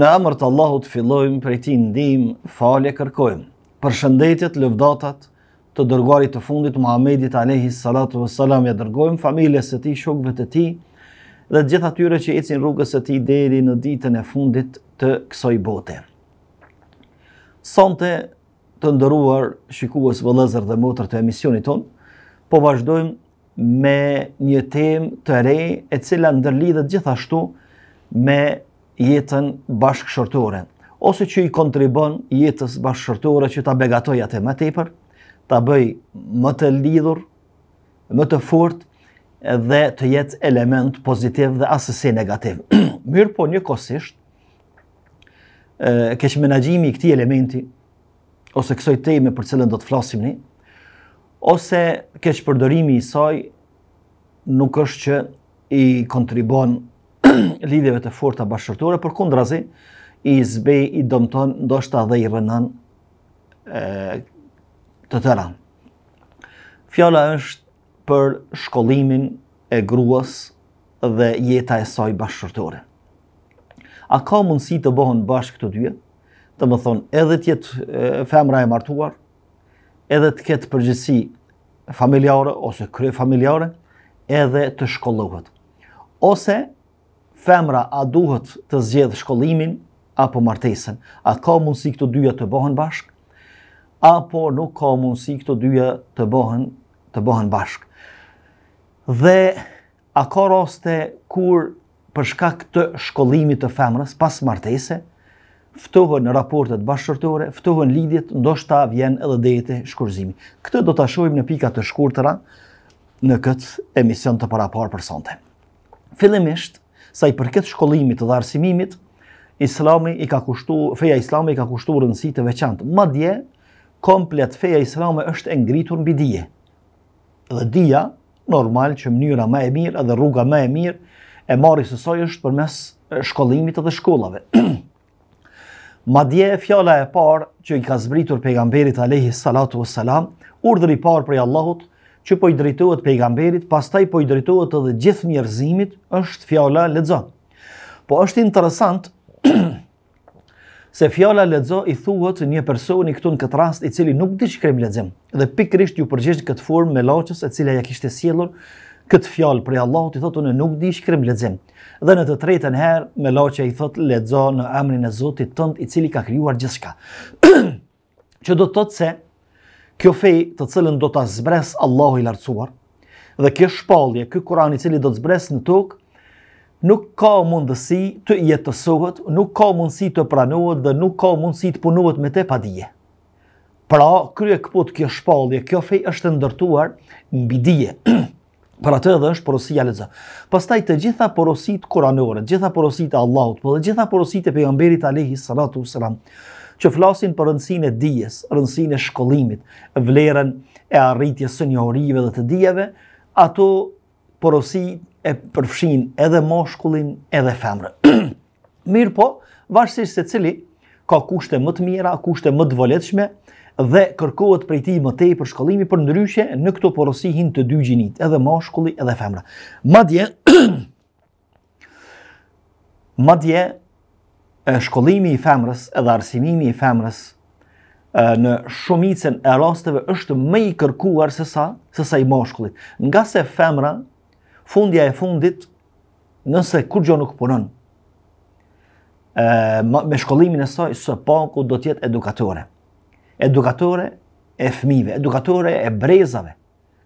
Në emër të Allahut fillojmë prej ti ndihmë, falje kërkojmë. Për shëndetit, lëvdatat të dërguarit të fundit Muhamedit alayhi salatu vesselam ja dërgojmë familjes së tij, shokëve të tij dhe gjithë atyre që ecin rrugës së tij deri në ditën e fundit të kësaj bote. Sonte të ndëruar shikues vëllëzër dhe motër të emisionit ton, po vazhdojmë me një temë të re e cila ndërlidhet gjithashtu me jetën bashkëshortore, ose që i kontribon jetës bashkëshortore që ta begatoj atë më tepër, ta bëj më të lidhur, më të fort, dhe të jetë element pozitiv dhe se negativ. Mirë po një kosisht, keq menagjimi i këti elementi, ose kësoj teme për cilën do të flasim një, ose keq përdorimi i saj, nuk është që i kontribon lidhjeve të forta bashkërëtore, për kundrazi, i zbej i dëmton, ndoshta dhe i rënan të të ranë. Fjala është për shkollimin e gruas dhe jeta e saj bashkërëtore. A ka mundësi të bohën bashkë të dyja, të më thonë edhe tjetë femra e martuar, edhe të ketë përgjithsi familjare, ose kry familjare, edhe të shkollohet. Ose femra a duhet të zgjedh shkollimin apo martesën? A ka mundësi këto dyja të bëhen bashk? Apo nuk ka mundësi këto dyja të bëhen të bëhen bashk? Dhe a ka raste kur për shkak të shkollimit të femrës pas martese ftohen në raportet bashkëshortore, ftohen lidhjet, ndoshta vjen edhe dete shkurzimi. Këtë do ta shohim në pika të shkurtra në këtë emision të paraqar për sonte. Fillimisht, sa i përket shkollimit dhe arsimimit, Islami i ka kushtuar, feja islame i ka kushtuar rëndësi të veçantë. Madje, komplet feja islame është e ngritur mbi dije. Dhe dija, normal që mënyra më e mirë, edhe rruga më e mirë e marri sësoj është përmes shkollimit edhe shkollave. Madje fjala e parë që i ka zbritur pejgamberit Alehi salatu Vesalam, urdhri i parë për Allahut që po i drejtohet pejgamberit, pastaj po i drejtohet edhe gjithë njerëzimit, është fjala lexo. Po është interesant se fjala lexo i thuhet një personi këtu në këtë rast i cili nuk di shkrim lexim. Dhe pikrisht ju përgjigj në këtë formë me laçës e cila ja kishte sjellur këtë fjalë për Allahut i thotë unë nuk di shkrim lexim. Dhe në të tretën herë me laçë i thotë lexo në emrin e Zotit tënd i cili ka krijuar gjithçka. Ço do të thotë se kjo fej të cilën do të zbres Allahu i lartësuar, dhe kjo shpalje, kjo Kurani cili do të zbres në tokë, nuk ka mundësi të jetësohet, nuk ka mundësi të pranohet dhe nuk ka mundësi të punohet me te padije. Pra, krye këput kjo shpalje, kjo fej është ndërtuar në bidije. Për të edhe është porosia leza. Pastaj të gjitha porosit kuranore, gjitha porosit e Allahut, po dhe gjitha porosit e pejamberit Alehi Salatu Sëram, që flasin për rëndësinë e dijes, rëndësinë e shkollimit, vlerën e arritjes së njohurive dhe të dijeve, ato porosi e përfshin edhe moshkullin edhe femrën. Mirë po, vashësisht se cili ka kushte më të mira, kushte më të voletshme, dhe kërkohet prej ti më tej për shkollimi, për ndryshe në këto porosi hin të dy gjinit, edhe moshkulli edhe femra. Madje, madje, shkollimi i femrës edhe arsimimi i femrës në shumicën e rasteve është më i kërkuar se sa, se sa i moshkullit. Nga se femra, fundja e fundit, nëse kur gjo nuk punon, me shkollimin e saj, së paku do tjetë edukatore. Edukatore e fmive, edukatore e brezave,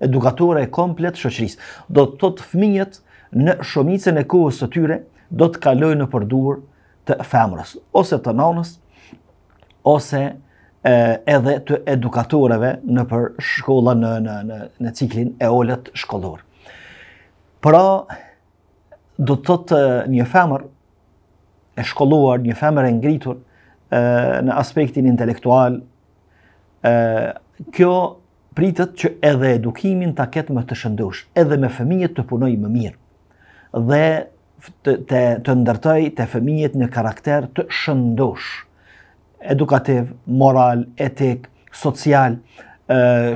edukatore e komplet shëqris. Do të të fmijet në shumicën e kohës të tyre, do të kaloj në përdur të femrës, ose të nonës, ose edhe të edukatoreve në për shkolla në në ciklin e olet shkollor. Pra, do të të një femër e shkolluar, një femër e ngritur në aspektin intelektual, kjo pritet që edhe edukimin ta ketë më të shëndush, edhe me fëmijët të punoj më mirë, dhe të, të, të ndërtoj të fëmijet në karakter të shëndosh, edukativ, moral, etik, social,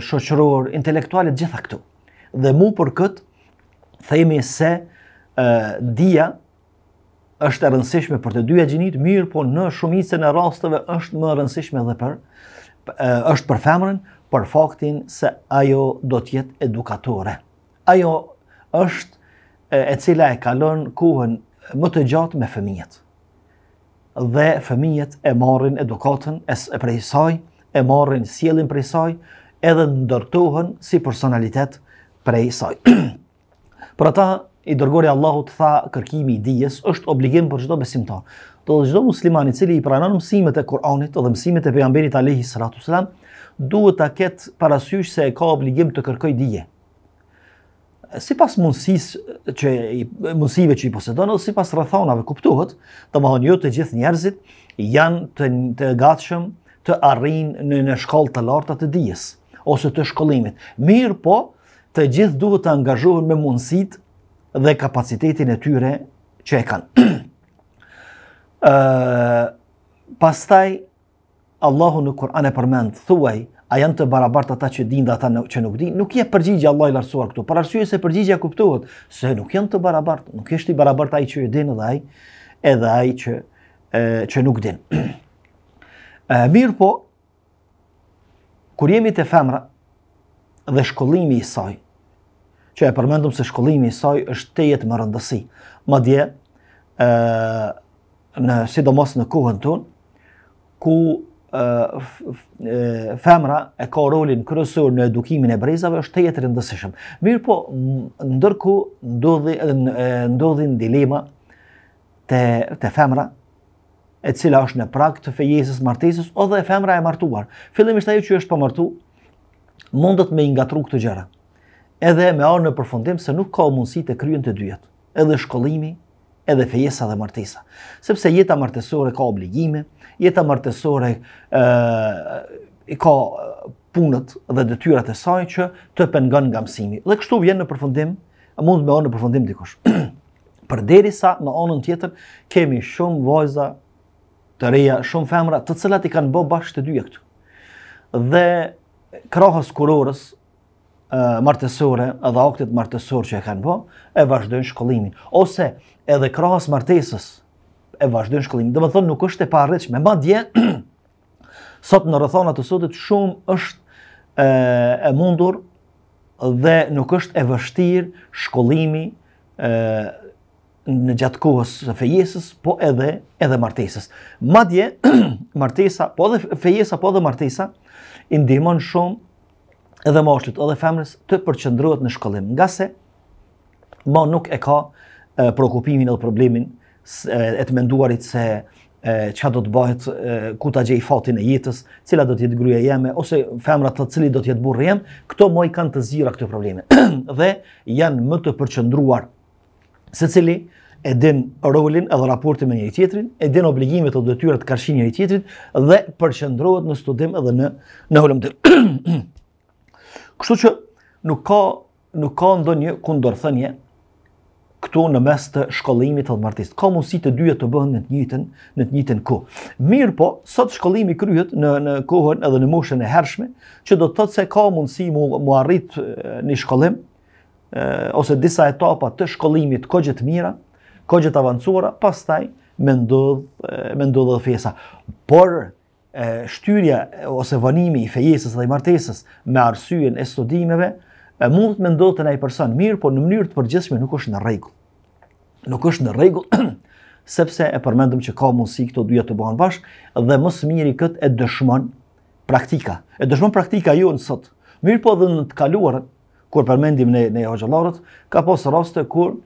shoqëror, intelektualit, gjitha këtu. Dhe mu për këtë, themi se e, dia është e rëndësishme për të dyja gjinit, mirë po në shumicën e rastëve është më rëndësishme dhe për, është për femërën, për faktin se ajo do tjetë edukatore. Ajo është e cila e kalon kohën më të gjatë me fëmijët. Dhe fëmijët e marrin edukatën e prej saj, e marrin sjellin prej saj, edhe ndërtohen si personalitet prej saj. Por ata i dërgoi Allahu të tha kërkimi i dijes është obligim për çdo besimtar. Do të çdo musliman i cili i pranon mësimet e Kuranit dhe mësimet e pejgamberit salatu salam duhet ta ketë parasysh se e ka obligim të kërkojë dije si pas mundësive që i posedonë, si pas rëthonave kuptuhet, të më jo të gjithë njerëzit janë të gatshëm të arrinë në në shkallë të lartë të dijes, ose të shkollimit. Mirë po, të gjithë duhet të angazhohen me mundësit dhe kapacitetin e tyre që e kanë. Pastaj, Allahu në Kur'an e përmend, thuaj, a janë të barabartë ata që dinë dhe ata që nuk dinë, nuk je përgjigja Allah i lartësuar këtu, për arsye se përgjigja kuptohet se nuk janë të barabartë, nuk është i barabartë ai që i dinë dhe ai edhe ai që e, që nuk dinë. mirë po, kur jemi të femra dhe shkollimi i saj, që e përmendum se shkollimi i saj është të jetë më rëndësi, më dje, e, në, sidomos në kuhën tonë, ku femra e ka rolin kërësor në edukimin e brezave është të jetë rëndësishëm. Mirë po, ndërku ndodhi, ndodhin dilema të, femra, e cila është në prak të fejesës martesës, o dhe e femra e martuar. Filim ishte ajo që është po martu, mundet me ingatru këtë gjera. Edhe me arë në përfundim se nuk ka mundësi të kryen të dyjet. Edhe shkollimi, edhe fejesa dhe martesa. Sepse jeta martesore ka obligime, jetë amartesore i ka punët dhe dëtyrat e saj që të pëngën nga mësimi. Dhe kështu vjen në përfundim, mund me onë në përfundim dikosh. Për deri sa në anën tjetër, kemi shumë vojza të reja, shumë femra, të cilat i kanë bo bashkë të dyja këtu. Dhe krahës kurorës, martesore, edhe aktet martesore që e kanë bo, e vazhdojnë shkollimin. Ose edhe krahës martesës, e vazhdojnë shkollimin. Dhe më thonë nuk është e parreqme. Ma dje, sot në rëthonat të sotit shumë është e, e mundur dhe nuk është e vështir shkollimi në gjatë kohës së fejesës, po edhe, edhe martesës. Ma dje, martesa, po edhe fejesa, po edhe martesa, ndihmon shumë edhe moshlit, edhe femrës të përqëndruat në shkollim. Nga se, ma nuk e ka e, prokupimin edhe problemin e të menduarit se çfarë do të bëhet ku ta gjej fatin e jetës, cila do të jetë gruaja jeme ose femra të cili do të jetë burrë jem, këto më i kanë të zira këto probleme. dhe janë më të përqendruar cili e din rolin edhe raporti me njëri tjetrin, e din obligimet e detyrat qarshin njëri tjetrit dhe përqëndruat në studim edhe në në holum të. Kështu që nuk ka nuk ka ndonjë kundërthënie këtu në mes të shkollimit të martisë. Ka mundësi të dyja të bëhen në të njëjtën, në të njëjtën kohë. Mirë po, sot shkollimi kryhet në në kohën edhe në moshën e hershme, që do të thotë se ka mundësi mu, mu arrit në shkollim e, ose disa etapa të shkollimit kogjë të mira, kogjë të avancuara, pastaj me ndodh me ndodh fesa. Por shtyrja ose vonimi i fejesës dhe i martesës me arsyen e studimeve, E mund të mendoj të ndaj person mirë, por në mënyrë të përgjithshme nuk është në rregull. Nuk është në rregull sepse e përmendëm që ka mundësi këto dyja të bëhen bashkë dhe më së miri kët e dëshmon praktika. E dëshmon praktika ju në sot. Mirë po në të kaluar kur përmendim ne ne hoxhallorët, ka pas raste kur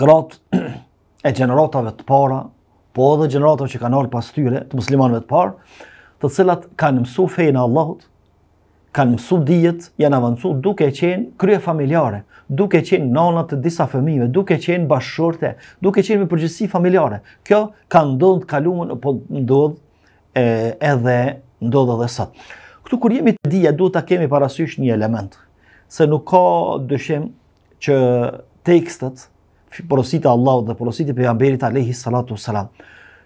grot e gjeneratorëve të para, po edhe generatave që kanë ardhur pas tyre të muslimanëve të parë, të cilat kanë mësuar fenë Allahut, kanë mësu dijet, janë avancu duke qenë krye familjare, duke qenë nanët të disa fëmive, duke qenë bashkërte, duke qenë me përgjësi familjare. Kjo ka ndodhë të kalumën, po ndodhë e, edhe ndodhë edhe sëtë. Këtu kur jemi të dija, duhet të kemi parasysh një element, se nuk ka dëshim që tekstet, porosit e Allah dhe porosit e pejamberit a lehi salatu salam,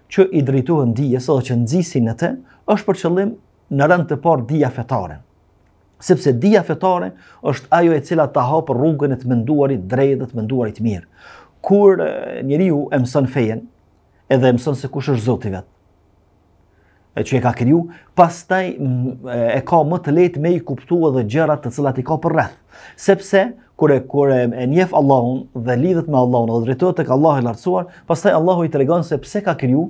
që i drejtuhën dijes edhe që nëzisin e te, është për qëllim në rënd të parë dija fetaren sepse dia fetare është ajo e cila ta hapë rrugën e të menduarit drejt dhe të menduarit mirë. Kur njeriu e mëson fejen, edhe e mëson se kush është Zoti vet. Ai që e ka kriju, pastaj e ka më të letë me i kuptuar edhe gjërat të cilat i ka për rreth. Sepse kur e kur e njeh Allahun dhe lidhet me Allahun, o drejtohet tek Allahu i Lartësuar, pastaj Allahu i tregon se pse ka kriju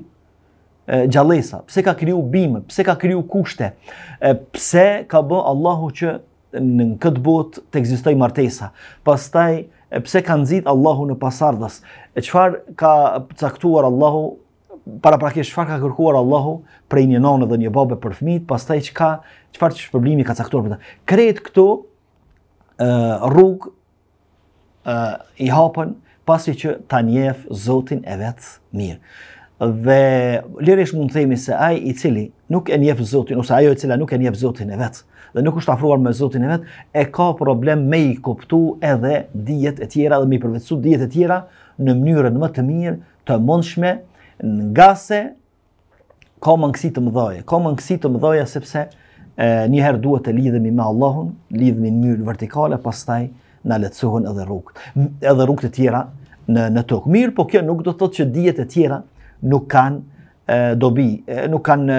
gjallesa, pse ka kriju bime, pse ka kriju kushte, pse ka bë Allahu që në këtë botë të ekzistojë martesa. Pastaj pse ka nxit Allahu në pasardhës? E çfarë ka caktuar Allahu para para qëfar çfarë ka kërkuar Allahu për një nonë dhe një babë për fëmijë, pastaj çka çfarë shpërblimi ka caktuar për ta? Krejt këto ë rrug ë i hapën pasi që ta njeh Zotin e vet mirë dhe lirish mund të themi se ai i cili nuk e njeh Zotin ose ajo e cila nuk e njeh Zotin e vet dhe nuk është afruar me Zotin e vet e ka problem me i kuptu edhe dijet e tjera dhe me i përvetsu dijet e tjera në mënyrën më të mirë të mundshme nga se ka mangësi të mëdha ka mangësi të mëdha sepse njëherë duhet të lidhemi me Allahun lidhemi në mënyrë vertikale pastaj na lehtësohen edhe rrugët edhe rrugët e tjera në në tokë mirë por kjo nuk do të thotë që dijet e tjera nuk kanë dobi, nuk kanë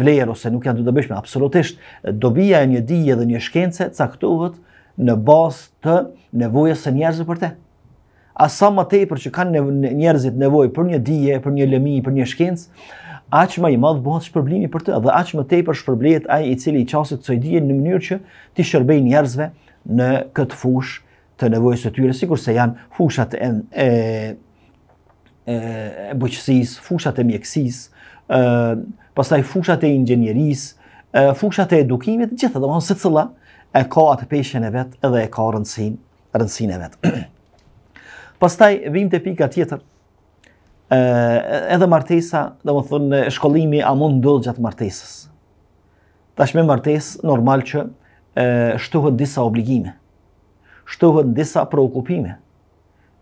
vlerë ose nuk janë të dobishme. Absolutisht, dobija e një dije dhe një shkence caktuhet në bazë të nevojës së njerëzve për te. A sa më te për që kanë njerëzit nevojë për një dije, për një lëmi, për një shkencë, aq më i madh bëhet shpërblimi për të dhe aq më tepër shpërblehet ai i cili i të kësaj dije në mënyrë që të shërbej njerëzve në këtë fushë të nevojës së tyre, se janë fushat e bëqësis, fushat e mjekësis, e, pastaj fushat e ingjenjeris, fushat e edukimit, gjithë dhe mënë se cëla e ka atë peshen e vetë edhe e ka rëndësin, rëndësin e vetë. pastaj, vim të pika tjetër, edhe martesa, dhe më thënë, shkollimi a mund ndodhë gjatë martesës. Tash me martes, normal që e, shtuhën disa obligime, shtuhën disa preokupime,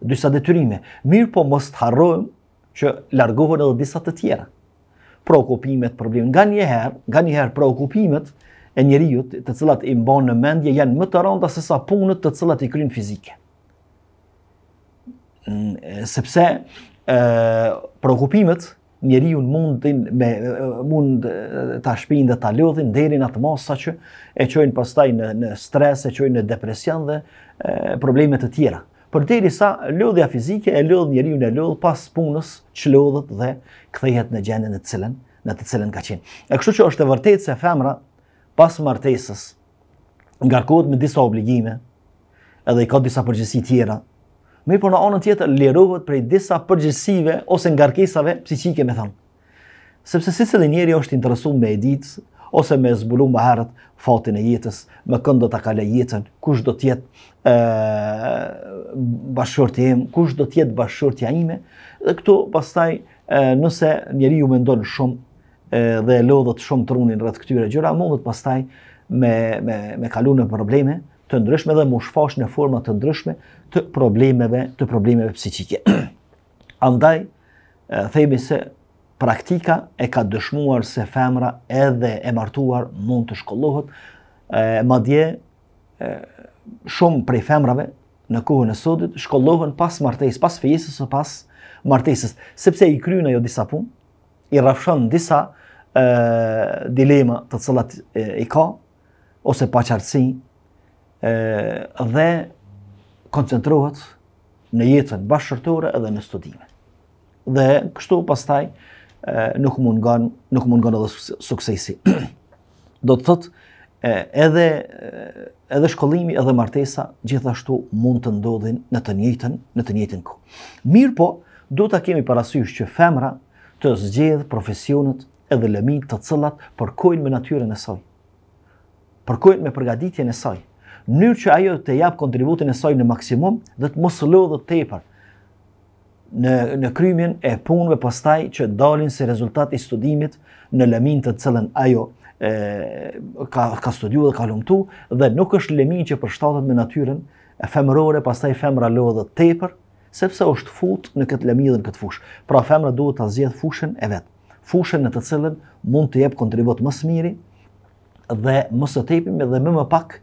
disa detyrime. Mirë po mos të harrojmë që largohen edhe disa të tjera. Prokupimet, problem. Nga njëherë, nga njëherë prokupimet e njeriut të cilat i mbanë në mendje janë më të rënda se sa punët të cilat i krynë fizike. Mm, sepse ë prokupimet njeriu mundin me mund ta shpinë dhe ta lodhin deri në atë mos sa që e çojnë pastaj në në stres, e çojnë në depresion dhe problemet probleme të tjera për deri sa lodhja fizike e lodhë njeri në lodhë pas punës që lodhët dhe kthejet në gjendin e cilën, në të cilën ka qenë. E kështu që është e vërtet se femra pas martesës ngarkohet me disa obligime edhe i ka disa përgjësi tjera, me për në anën tjetër lirohet prej disa përgjësive ose ngarkesave psikike me thamë. Sepse si se dhe njeri është interesu me editë ose me zbulu më herët fatin e jetës, me këndë të kale jetën, kush do tjetë e, bashkërti im, kush do tjetë bashkërti ime, dhe këtu pastaj nëse njeri ju mendon shumë e, dhe lodhët shumë të runin rrët këtyre gjyra, mundet pastaj me, me, me kalu në probleme të ndryshme dhe mu shfash në forma të ndryshme të problemeve, të problemeve psikike. Andaj, e, thejmi se praktika e ka dëshmuar se femra edhe e martuar mund të shkollohet, e, ma dje shumë prej femrave në kohën e sotit shkollohen pas martes, pas fejesis o pas martesës, sepse i kryjnë jo disa pun, i rafshon disa dilema të cëllat i ka, ose pa qartësi, dhe koncentrohet në jetën bashkërtore edhe në studime. Dhe kështu pastaj, taj, nuk mund ngon nuk mund ngon edhe suksesi. Do të thotë edhe edhe shkollimi edhe martesa gjithashtu mund të ndodhin në të njëjtën në të njëjtën kohë. Mirë po, do ta kemi parasysh që femra të zgjedh profesionet edhe lëmin të cëllat përkojnë me natyrën e saj. Përkojnë me përgatitjen e saj. Në mënyrë që ajo të jap kontributin e saj në maksimum, dhe të mos të tepër, në në krymin e punëve pastaj që dalin si rezultat i studimit në lëmin të cilën ajo e, ka, ka studiu dhe ka lumtu dhe nuk është lëmin që përshtatet me natyren e femërore pastaj femra lodhë dhe tepër sepse është fut në këtë lëmin dhe në këtë fush. Pra femra duhet të zjedhë fushën e vetë. Fushën në të cilën mund të jep kontribut më miri dhe më së tepim dhe më më pak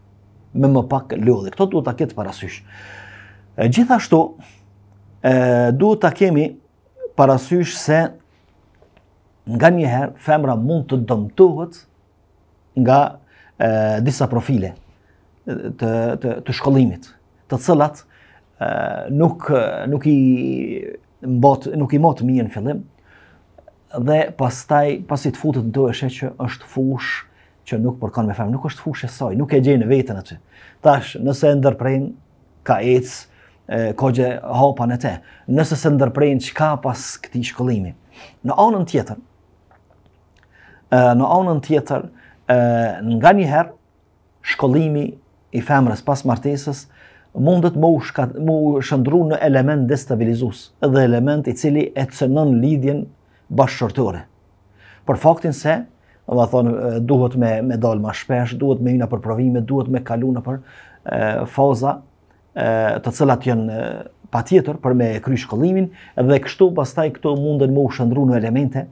me më pak lodhje. Këto duhet të ketë parasysh. Gjithashtu, e, duhet ta kemi parasysh se nga njëherë femra mund të dëmtohet nga e, disa profile të, të, të shkollimit, të cëlat nuk, nuk i mbot, nuk i motë mirë në fillim, dhe pastaj pasi të futet do të sheh që është fush që nuk përkon me fam, nuk është fushë e saj, nuk e gjen veten aty. Tash, nëse e ka ecë, kogje hapa në te, nëse se ndërprejnë ka pas këti shkollimi. Në anën tjetër, në anën tjetër, nga njëherë, shkollimi i femrës pas martesës, mundet mu, shka, shëndru në element destabilizus, edhe element i cili e cënën lidjen bashkërtore. Për faktin se, dhe thonë, duhet me, me dalë ma shpesh, duhet me ina për provime, duhet me kalu në për faza, të cilat janë pa tjetër për me kry shkollimin dhe kështu pastaj këto mundën më u shëndru në elemente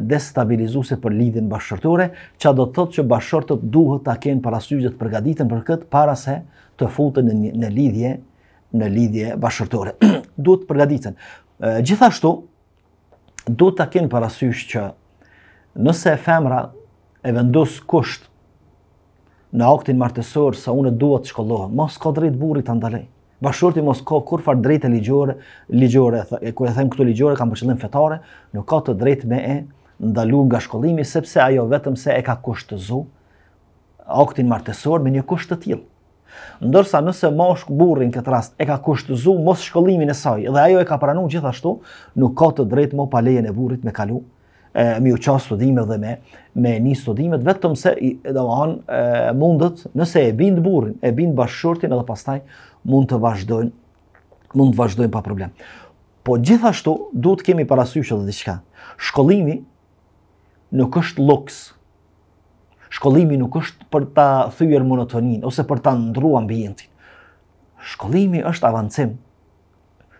destabilizuse për lidin bashkërtore, që do të tëtë që bashkërtët duhet të akenë parasyjët përgaditën për këtë para se të futën në lidhje në lidhje bashkërtore. Duhet të përgaditën. Gjithashtu, duhet të akenë parasysh që nëse e femra e vendosë kushtë në aktin martesor sa unë dua të shkollohem. Mos ka drejt burri ta ndalej. Bashurti mos ka kur far drejtë ligjore, ligjore, e kur e them këto ligjore kanë për qëllim fetare, nuk ka të drejtë me e ndalu nga shkollimi sepse ajo vetëm se e ka kushtëzu aktin martesor me një kusht të tillë. Ndërsa nëse mosh burrin këtë rast e ka kushtëzu mos shkollimin e saj dhe ajo e ka pranuar gjithashtu, nuk ka të drejtë më pa lejen e burrit me kalu më u qasë studime dhe me, me një studimet, vetëm se i, mundet, nëse e bindë burin, e bindë bashkëshurtin edhe pastaj mund të vazhdojnë, mund të vazhdojnë pa problem. Po gjithashtu, du të kemi parasyshë dhe diqka. Shkollimi nuk është luks. Shkollimi nuk është për ta thyjer monotonin, ose për ta ndru ambientin. Shkollimi është avancim.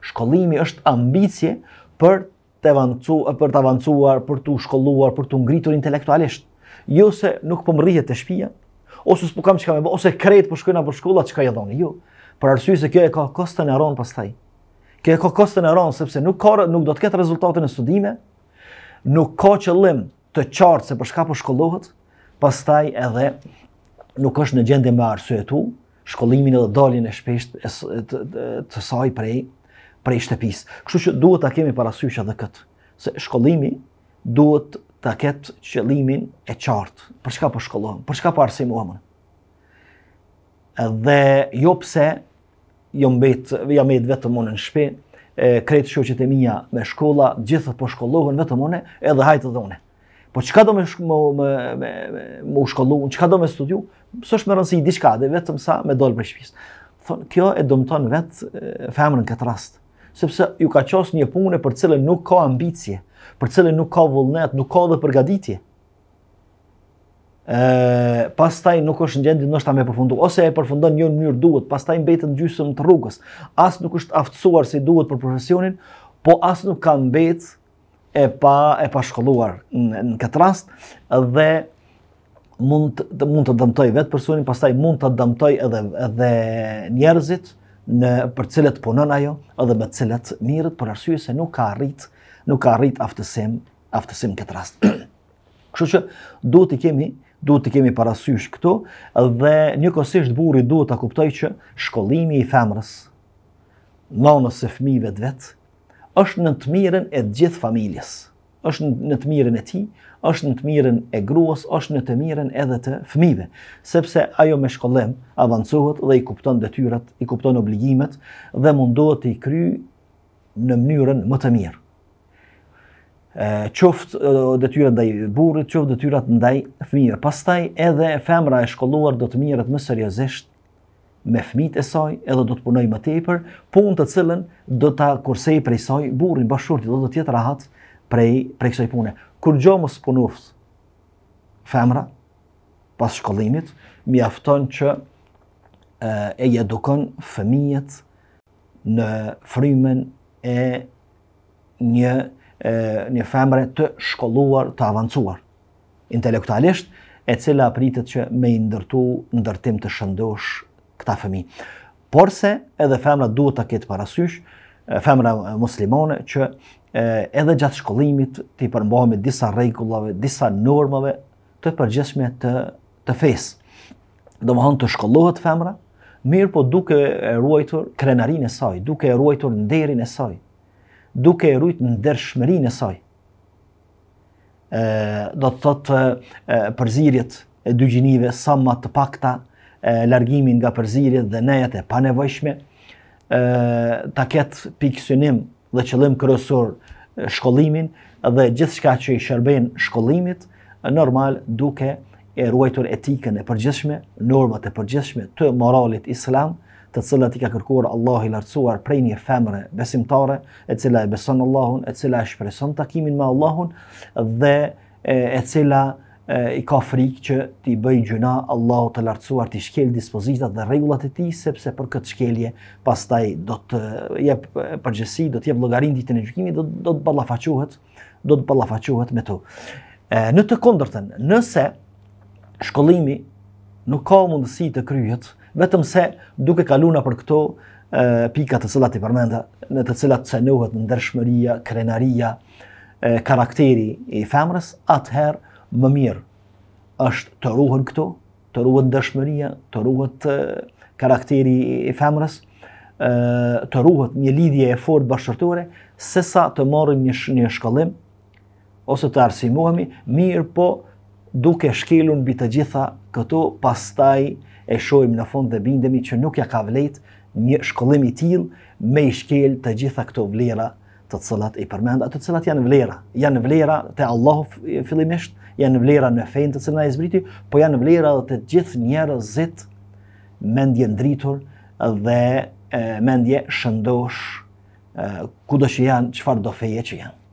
Shkollimi është ambicje për të avancu, për të avancuar, për të shkolluar, për të ngritur intelektualisht. Jo se nuk po mrihet te shtëpia, ose s'po kam çka më bë, ose kret po shkojna për shkolla çka i dhoni. Jo, për arsye se kjo e ka kostën e rond pastaj. Kjo e ka kostën e rond sepse nuk ka nuk do të ketë rezultate në studime, nuk ka qëllim të qartë se për çka po shkollohet, pastaj edhe nuk është në gjendje me arsye tu, shkollimin edhe daljen e shpesht të, të saj prej prej shtëpisë. Kështu që duhet ta kemi parasysh edhe këtë, se shkollimi duhet të ketë qëllimin e qartë. Për çka po shkollon, Për çka po arsimohem? Edhe jo pse jo mbet, ja jo mbet vetëm unë në shpi, e kretë shoqet e mia me shkolla, gjithë po shkollohen vetëm unë, edhe hajtë edhe une. Po çka do me më qka u shkollu, çka do me studiu, s'është më rëndësi diçka, vetëm sa me dol për shtëpisë. Thon, kjo e dëmton vet e, këtë sepse ju ka qos një punë për cilën nuk ka ambicie, për cilën nuk ka vullnet, nuk ka dhe përgaditje. E, pas taj nuk është në gjendin nështë ta me përfundu, ose e përfundon një njërë duhet, pas taj betën gjysëm të rrugës, as nuk është aftësuar si duhet për profesionin, po as nuk ka në e pa, e pa shkolluar në, këtë rast, dhe mund të, mund të dëmtoj vetë personin, pastaj mund të dëmtoj edhe, edhe njerëzit, në për cilët punon ajo edhe me cilët mirët për arsye se nuk ka arrit, nuk ka arrit aftësim, aftësim këtë rast. Kështu që duhet të kemi duhet të kemi parasysh këto dhe njëkohësisht burri duhet ta kuptoj që shkollimi i femrës nonës e fëmijëve të vetë, është në të mirën e gjithë familjes. Është në të mirën e tij, është në të mirën e gruas, është në të mirën edhe të fëmijëve, sepse ajo me shkollim avancohet dhe i kupton detyrat, i kupton obligimet dhe mundohet të i kryjë në mënyrën më të mirë. ë çoft detyrat ndaj burrit, çoft detyrat ndaj fëmijëve. Pastaj edhe femra e shkolluar do të mirret më seriozisht me fëmijët e saj, edhe do të punojë më tepër, punë të cilën do ta kursej prej saj burrin bashkëshorti do të jetë rahat, prej, prej kësaj pune. Kur gjo më femra, pas shkollimit, mi afton që e jedukon fëmijet në frymen e një, e një femre të shkolluar, të avancuar, intelektualisht, e cila pritet që me i ndërtu ndërtim të shëndosh këta fëmi. Porse, edhe femra duhet të ketë parasysh, femra muslimane që edhe gjatë shkollimit të i përmbohemi disa regullave, disa normave të përgjeshme të, të fesë. Do më hënë të shkollohet femra, mirë po duke e ruajtur krenarin e saj, duke e ruajtur nderin e saj, duke e rujt në e saj. do të thotë përzirjet e dy gjinive sa më të pakta, largimin nga përzirjet dhe nejet e panevojshme, ta ketë pikësynim synim dhe qëllim kryesor shkollimin dhe gjithçka që i shërben shkollimit normal duke e ruajtur etikën e përgjithshme, normat e përgjithshme të moralit islam, të cilat i ka kërkuar Allahu i Lartësuar prej një femre besimtare, e cila e beson Allahun, e cila e shpreson takimin me Allahun dhe e cila i ka frikë që ti bëj gjuna Allahu të lartësuar ti shkel dispozitat dhe regullat e ti sepse për këtë shkelje pas taj do të jep përgjësi, do të logarin logarindi të në gjukimi do të balafaquhet do të balafaquhet me tu në të kondërten, nëse shkollimi nuk ka mundësi të kryhet, vetëm se duke kaluna për këto pikat të cilat i përmenda, në të cilat të cenohet në ndërshmëria, krenaria karakteri i femrës atëherë më mirë është të ruhen këto, të ruhet dëshmëria, të ruhet karakteri e femërës, të ruhet një lidhje e fort bashkërtore, se sa të marrën një shkallim, ose të arsimohemi, mirë po duke shkelun bitë gjitha këto, pas taj e shojmë në fond dhe bindemi që nuk ja ka vlejt një shkollim i tilë, me i shkel të gjitha këto vlera, të të cilat i përmend ato të cilat janë vlera, janë vlera te Allahu fillimisht, janë vlera në fein të cilat ai zbriti, po janë vlera edhe te gjithë njerëzit me ndritur dhe mendje shëndosh kudo që janë, çfarë do feje që janë.